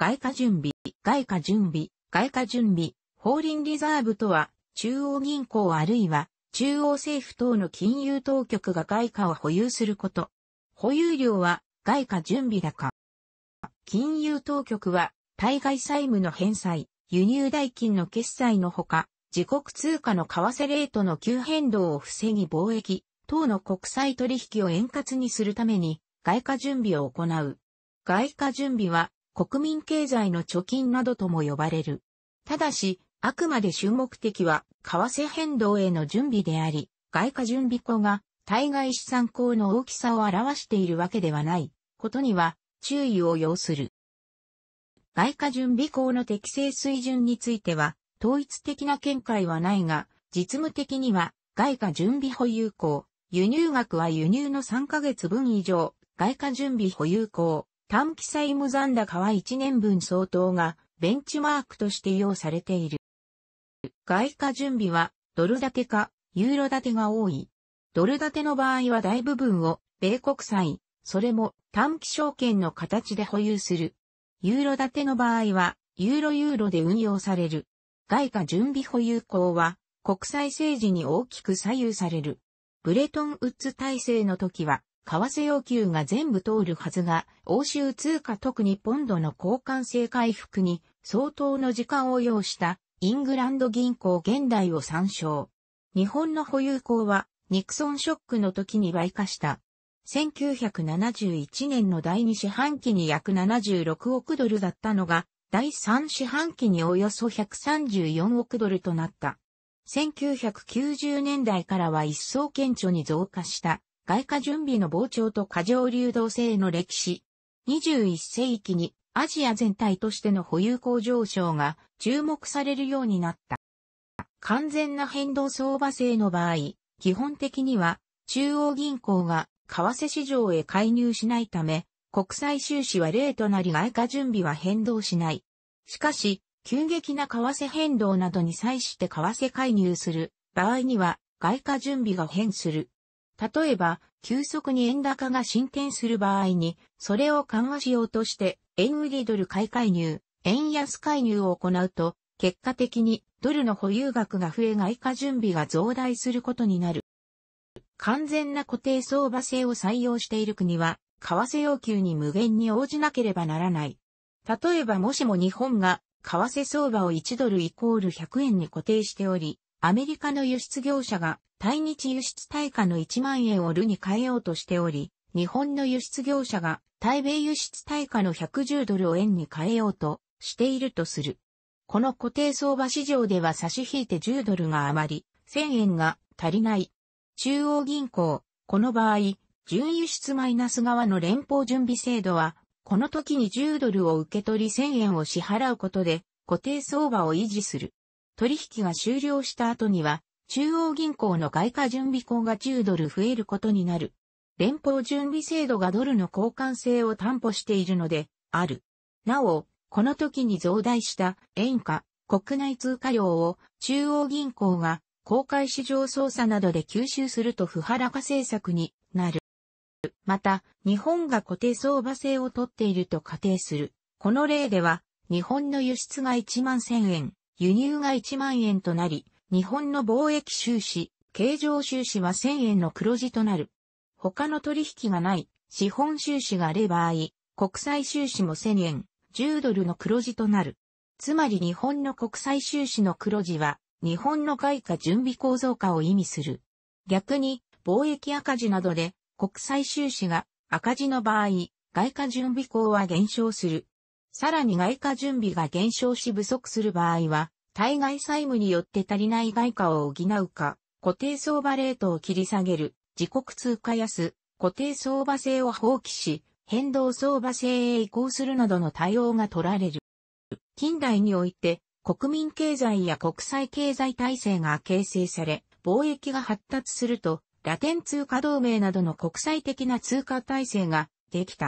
外貨準備、外貨準備、外貨準備、法輪リザーブとは、中央銀行あるいは、中央政府等の金融当局が外貨を保有すること。保有量は、外貨準備高。金融当局は、対外債務の返済、輸入代金の決済のほか、自国通貨の為替レートの急変動を防ぎ貿易、等の国際取引を円滑にするために、外貨準備を行う。外貨準備は、国民経済の貯金などとも呼ばれる。ただし、あくまで主目的は、為替変動への準備であり、外貨準備庫が、対外資産口の大きさを表しているわけではない、ことには、注意を要する。外貨準備口の適正水準については、統一的な見解はないが、実務的には、外貨準備保有口輸入額は輸入の3ヶ月分以上、外貨準備保有口。短期債務残高は1年分相当がベンチマークとして用されている。外貨準備はドル建てかユーロ建てが多い。ドル建ての場合は大部分を米国債、それも短期証券の形で保有する。ユーロ建ての場合はユーロユーロで運用される。外貨準備保有項は国際政治に大きく左右される。ブレトンウッズ体制の時は為替要求が全部通るはずが、欧州通貨特にポンドの交換性回復に相当の時間を要したイングランド銀行現代を参照。日本の保有口はニクソンショックの時に生化した。1971年の第2四半期に約76億ドルだったのが、第3四半期におよそ134億ドルとなった。1990年代からは一層顕著に増加した。外貨準備の膨張と過剰流動性の歴史。21世紀にアジア全体としての保有向上昇が注目されるようになった。完全な変動相場制の場合、基本的には中央銀行が為替市場へ介入しないため、国際収支は例となり外貨準備は変動しない。しかし、急激な為替変動などに際して為替介入する場合には外貨準備が変する。例えば、急速に円高が進展する場合に、それを緩和しようとして、円売りドル買い介入、円安介入を行うと、結果的にドルの保有額が増え外貨準備が増大することになる。完全な固定相場制を採用している国は、為替要求に無限に応じなければならない。例えばもしも日本が、為替相場を1ドルイコール100円に固定しており、アメリカの輸出業者が対日輸出対価の1万円をルに変えようとしており、日本の輸出業者が対米輸出対価の110ドルを円に変えようとしているとする。この固定相場市場では差し引いて10ドルが余り、1000円が足りない。中央銀行、この場合、純輸出マイナス側の連邦準備制度は、この時に10ドルを受け取り1000円を支払うことで固定相場を維持する。取引が終了した後には、中央銀行の外貨準備口が10ドル増えることになる。連邦準備制度がドルの交換性を担保しているので、ある。なお、この時に増大した円価、国内通貨量を中央銀行が公開市場操作などで吸収すると不払価政策になる。また、日本が固定相場制をとっていると仮定する。この例では、日本の輸出が1万1000円、輸入が1万円となり、日本の貿易収支、経常収支は1000円の黒字となる。他の取引がない、資本収支があれば合い、国際収支も1000円、10ドルの黒字となる。つまり日本の国際収支の黒字は、日本の外貨準備構造化を意味する。逆に、貿易赤字などで、国際収支が赤字の場合、外貨準備口は減少する。さらに外貨準備が減少し不足する場合は、対外債務によって足りない外貨を補うか、固定相場レートを切り下げる、自国通貨安、固定相場制を放棄し、変動相場制へ移行するなどの対応が取られる。近代において、国民経済や国際経済体制が形成され、貿易が発達すると、ラテン通貨同盟などの国際的な通貨体制ができた。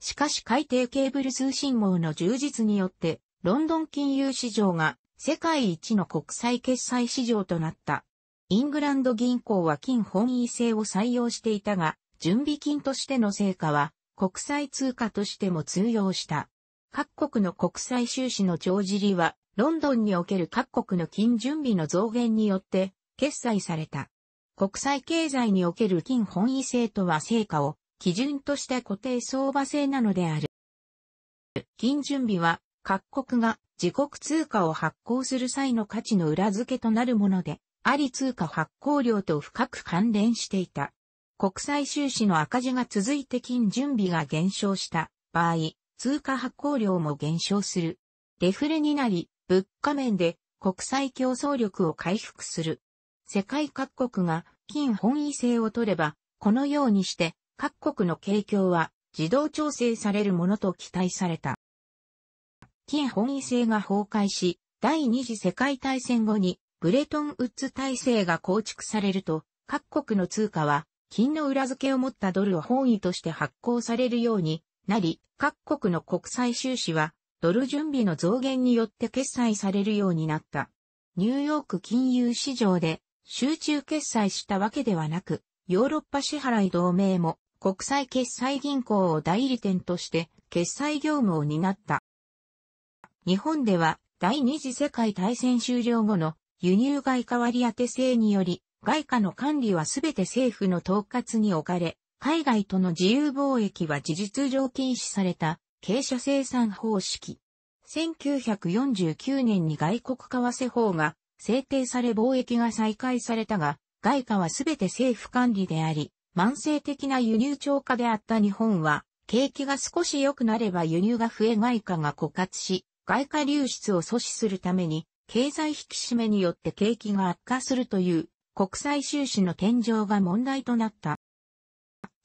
しかし海底ケーブル通信網の充実によって、ロンドン金融市場が世界一の国際決済市場となった。イングランド銀行は金本位制を採用していたが、準備金としての成果は国際通貨としても通用した。各国の国際収支の帳尻は、ロンドンにおける各国の金準備の増減によって決済された。国際経済における金本位制とは成果を基準とした固定相場制なのである。金準備は各国が自国通貨を発行する際の価値の裏付けとなるもので、あり通貨発行量と深く関連していた。国際収支の赤字が続いて金準備が減少した場合、通貨発行量も減少する。デフレになり、物価面で国際競争力を回復する。世界各国が金本位制を取れば、このようにして各国の景況は自動調整されるものと期待された。金本位制が崩壊し、第二次世界大戦後にブレトンウッズ体制が構築されると、各国の通貨は金の裏付けを持ったドルを本位として発行されるようになり、各国の国際収支はドル準備の増減によって決済されるようになった。ニューヨーク金融市場で集中決済したわけではなく、ヨーロッパ支払い同盟も国際決済銀行を代理店として決済業務を担った。日本では第二次世界大戦終了後の輸入外貨割当制により、外貨の管理はすべて政府の統括に置かれ、海外との自由貿易は事実上禁止された、傾斜生産方式。1949年に外国為替法が制定され貿易が再開されたが、外貨はすべて政府管理であり、慢性的な輸入超過であった日本は、景気が少し良くなれば輸入が増え外貨が枯渇し、外貨流出を阻止するために、経済引き締めによって景気が悪化するという国際収支の天井が問題となった。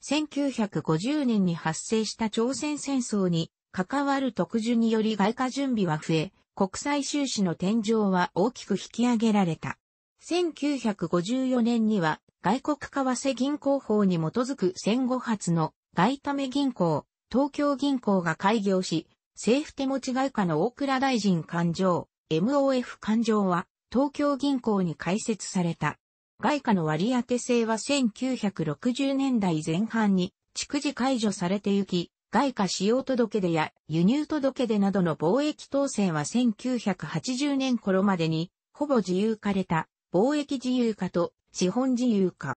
1950年に発生した朝鮮戦争に関わる特需により外貨準備は増え、国際収支の天井は大きく引き上げられた。1954年には外国為替銀行法に基づく戦後初の外為銀行、東京銀行が開業し、政府手持ち外貨の大倉大臣勘定、MOF 勘定は東京銀行に開設された。外貨の割当制は1960年代前半に逐次解除されてゆき、外貨使用届出や輸入届出などの貿易統制は1980年頃までにほぼ自由化れた。貿易自由化と資本自由化。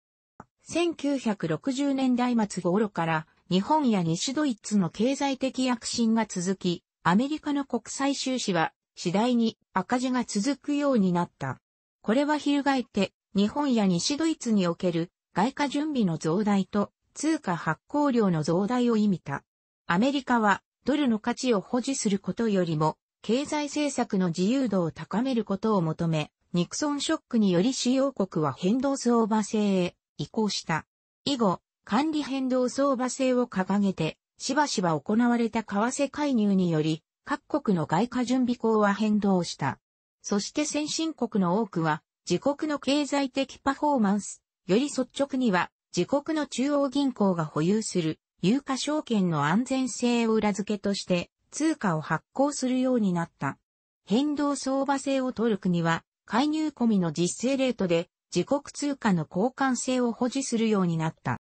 1960年代末頃から日本や西ドイツの経済的躍進が続き、アメリカの国際収支は次第に赤字が続くようになった。これは翻って日本や西ドイツにおける外貨準備の増大と通貨発行量の増大を意味た。アメリカはドルの価値を保持することよりも経済政策の自由度を高めることを求め、ニクソンショックにより使用国は変動相場制へ移行した。以後、管理変動相場制を掲げて、しばしば行われた為替介入により、各国の外貨準備口は変動した。そして先進国の多くは、自国の経済的パフォーマンス、より率直には、自国の中央銀行が保有する、有価証券の安全性を裏付けとして、通貨を発行するようになった。変動相場制を取る国は、介入込みの実勢レートで自国通貨の交換性を保持するようになった。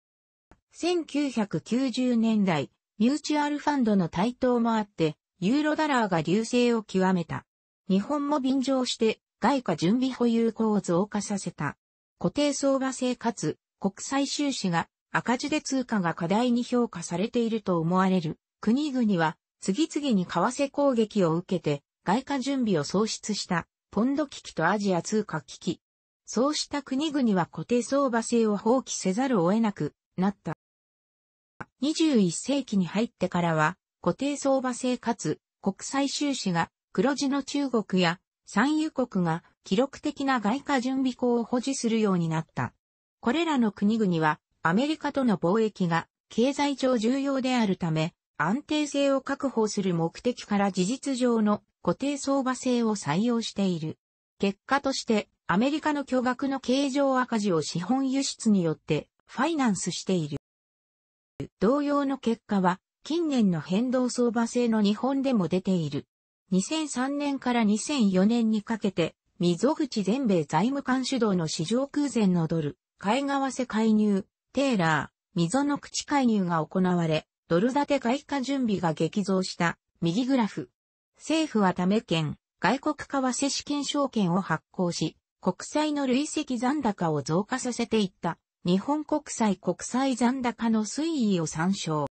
1990年代、ミューチュアルファンドの台頭もあって、ユーロダラーが流星を極めた。日本も便乗して外貨準備保有庫を増加させた。固定相場制かつ国際収支が赤字で通貨が過大に評価されていると思われる国々は次々に為替攻撃を受けて外貨準備を喪失したポンド危機とアジア通貨危機。そうした国々は固定相場制を放棄せざるを得なくなった。21世紀に入ってからは、固定相場制かつ国際収支が黒字の中国や産油国が記録的な外貨準備庫を保持するようになった。これらの国々はアメリカとの貿易が経済上重要であるため安定性を確保する目的から事実上の固定相場制を採用している。結果として、アメリカの巨額の経常赤字を資本輸出によってファイナンスしている。同様の結果は、近年の変動相場制の日本でも出ている。2003年から2004年にかけて、溝口全米財務官主導の市場空前のドル、買い合わせ介入、テーラー、溝の口介入が行われ、ドル建て外貨準備が激増した、右グラフ。政府はため券、外国為替資金証券を発行し、国債の累積残高を増加させていった、日本国債国債残高の推移を参照。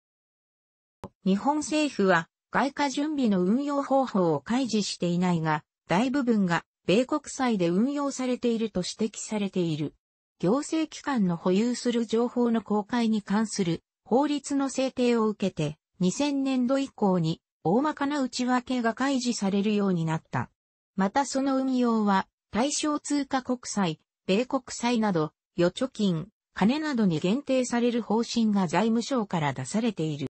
日本政府は、外貨準備の運用方法を開示していないが、大部分が米国債で運用されていると指摘されている。行政機関の保有する情報の公開に関する法律の制定を受けて、2000年度以降に大まかな内訳が開示されるようになった。またその運用は、対象通貨国債、米国債など、預貯金、金などに限定される方針が財務省から出されている。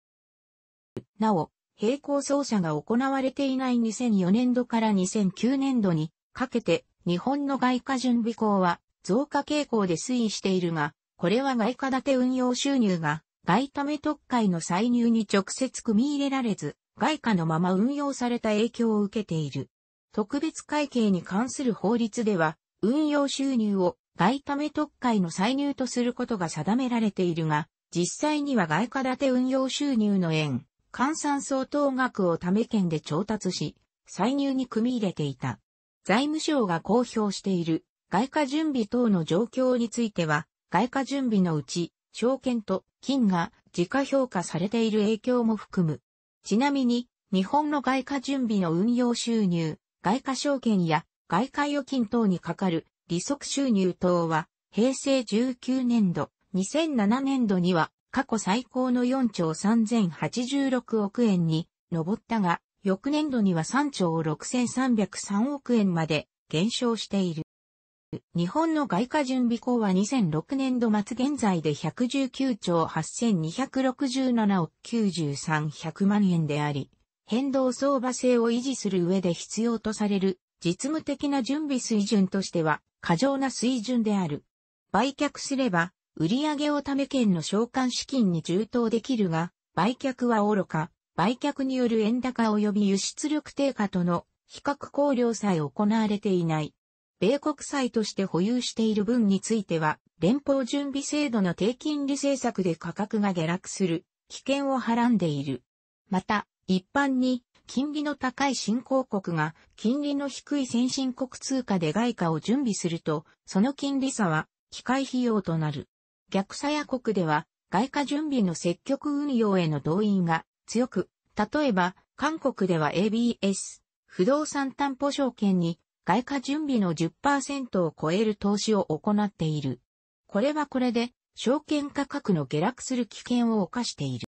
なお、並行操作が行われていない2004年度から2009年度にかけて日本の外貨準備口は増加傾向で推移しているが、これは外貨建て運用収入が外為特会の歳入に直接組み入れられず、外貨のまま運用された影響を受けている。特別会計に関する法律では、運用収入を外為特会の歳入とすることが定められているが、実際には外貨建て運用収入の円、換算相当額をため券で調達し、歳入に組み入れていた。財務省が公表している外貨準備等の状況については、外貨準備のうち、証券と金が自家評価されている影響も含む。ちなみに、日本の外貨準備の運用収入、外貨証券や外貨預金等にかかる利息収入等は、平成19年度、2007年度には過去最高の4兆3086億円に上ったが、翌年度には3兆6303億円まで減少している。日本の外貨準備校は2006年度末現在で119兆8267億9 3 0 0万円であり、変動相場制を維持する上で必要とされる実務的な準備水準としては過剰な水準である。売却すれば、売上をため券の償還資金に充当できるが、売却は愚か、売却による円高及び輸出力低下との比較考慮さえ行われていない。米国債として保有している分については、連邦準備制度の低金利政策で価格が下落する危険をはらんでいる。また、一般に金利の高い新興国が金利の低い先進国通貨で外貨を準備すると、その金利差は機械費用となる。逆差や国では外貨準備の積極運用への動員が強く、例えば韓国では ABS、不動産担保証券に外貨準備の10%を超える投資を行っている。これはこれで、証券価格の下落する危険を犯している。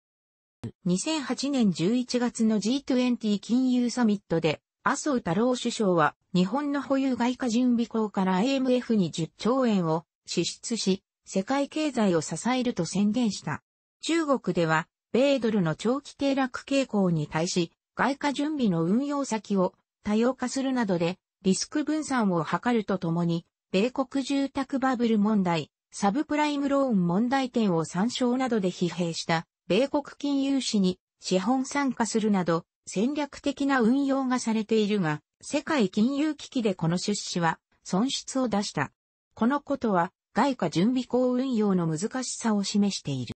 2008年11月の G20 金融サミットで、麻生太郎首相は、日本の保有外貨準備口から IMF に10兆円を支出し、世界経済を支えると宣言した。中国では、米ドルの長期低落傾向に対し、外貨準備の運用先を多様化するなどでリスク分散を図るとともに、米国住宅バブル問題、サブプライムローン問題点を参照などで疲弊した米国金融市に資本参加するなど戦略的な運用がされているが、世界金融危機でこの出資は損失を出した。このことは外貨準備校運用の難しさを示している。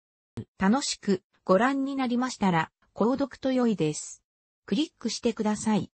楽しくご覧になりましたら、購読と良いです。クリックしてください。